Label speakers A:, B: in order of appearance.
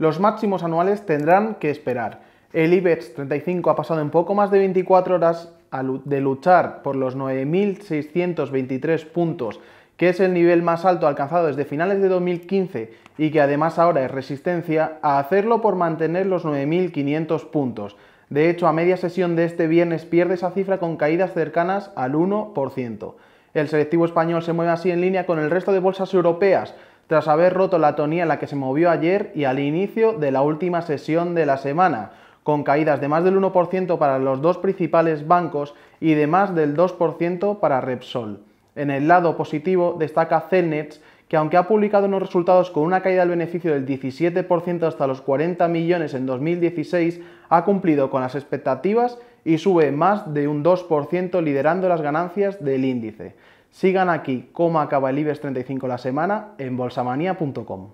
A: los máximos anuales tendrán que esperar. El IBEX 35 ha pasado en poco más de 24 horas de luchar por los 9.623 puntos, que es el nivel más alto alcanzado desde finales de 2015 y que además ahora es resistencia, a hacerlo por mantener los 9.500 puntos. De hecho, a media sesión de este viernes pierde esa cifra con caídas cercanas al 1%. El selectivo español se mueve así en línea con el resto de bolsas europeas, tras haber roto la tonía en la que se movió ayer y al inicio de la última sesión de la semana, con caídas de más del 1% para los dos principales bancos y de más del 2% para Repsol. En el lado positivo destaca Celnex, que aunque ha publicado unos resultados con una caída del beneficio del 17% hasta los 40 millones en 2016, ha cumplido con las expectativas y sube más de un 2% liderando las ganancias del índice. Sigan aquí cómo acaba el IBEX 35 la semana
B: en bolsamanía.com.